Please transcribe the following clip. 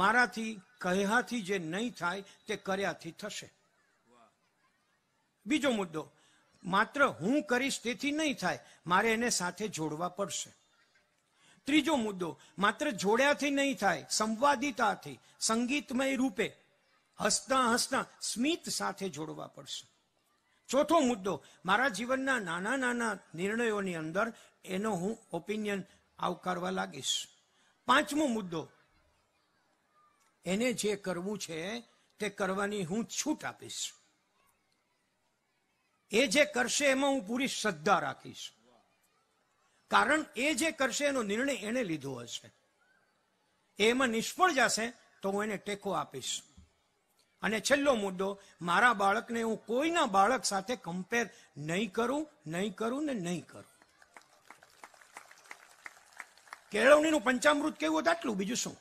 મારાથી કહ્યાથી જે નહીં થાય તે કર્યાથી થશે બીજો મુદ્દો માત્ર હું કરીશ તેથી નહીં થાય મારે એને સાથે જોડવા પડશે ત્રીજો મુદ્દો માત્ર જોડ્યાથી નહીં થાય સંવાદિતાથી સંગીતમય રૂપે હસતા હસતા સ્મિત સાથે જોડવા પડશે ચોથો મુદ્દો મારા જીવનના નાના નાના નિર્ણયોની અંદર એનો હું ઓપિનિયન આવકારવા લાગીશ પાંચમો મુદ્દો એને જે કરવું છે તે કરવાની હું છૂટ આપીશ એ જે કરશે એમાં હું પૂરી શ્રદ્ધા રાખીશ કારણ એ જે કરશે એનો નિર્ણય એને લીધો હશે એમાં નિષ્ફળ જશે તો હું એને ટેકો આપીશ અને છેલ્લો મુદ્દો મારા બાળકને હું કોઈના બાળક સાથે કમ્પેર નહીં કરું નહીં કરું ને નહીં કરું કેળવણીનું પંચામૃત કેવું હતું આટલું બીજું શું